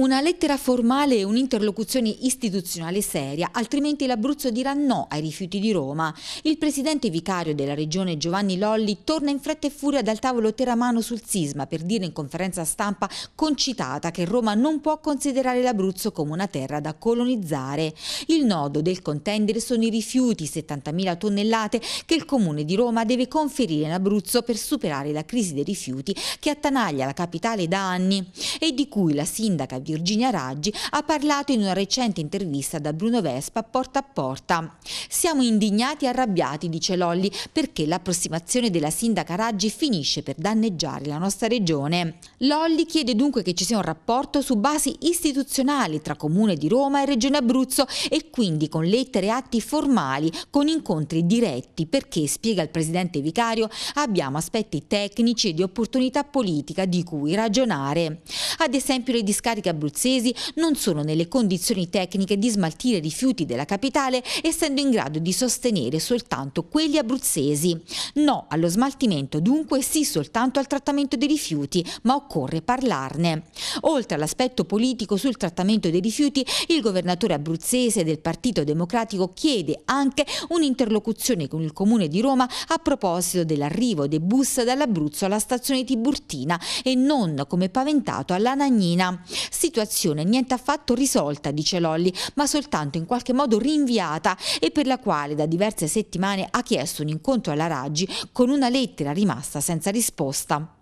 Una lettera formale e un'interlocuzione istituzionale seria, altrimenti l'Abruzzo dirà no ai rifiuti di Roma. Il presidente vicario della regione Giovanni Lolli torna in fretta e furia dal tavolo teramano sul sisma per dire in conferenza stampa concitata che Roma non può considerare l'Abruzzo come una terra da colonizzare. Il nodo del contendere sono i rifiuti, 70.000 tonnellate, che il comune di Roma deve conferire in Abruzzo per superare la crisi dei rifiuti che attanaglia la capitale da anni e di cui la sindaca Virginia Raggi ha parlato in una recente intervista da Bruno Vespa porta a porta. Siamo indignati e arrabbiati, dice Lolli, perché l'approssimazione della sindaca Raggi finisce per danneggiare la nostra regione. Lolli chiede dunque che ci sia un rapporto su basi istituzionali tra Comune di Roma e Regione Abruzzo e quindi con lettere e atti formali, con incontri diretti, perché, spiega il presidente vicario, abbiamo aspetti tecnici e di opportunità politica di cui ragionare. Ad esempio le discariche abruzzesi non sono nelle condizioni tecniche di smaltire rifiuti della capitale essendo in grado di sostenere soltanto quelli abruzzesi. No allo smaltimento dunque sì soltanto al trattamento dei rifiuti ma occorre parlarne. Oltre all'aspetto politico sul trattamento dei rifiuti il governatore abruzzese del Partito Democratico chiede anche un'interlocuzione con il Comune di Roma a proposito dell'arrivo dei bus dall'Abruzzo alla stazione Tiburtina e non come paventato alla Nagnina. Situazione niente affatto risolta, dice Lolli, ma soltanto in qualche modo rinviata e per la quale da diverse settimane ha chiesto un incontro alla Raggi con una lettera rimasta senza risposta.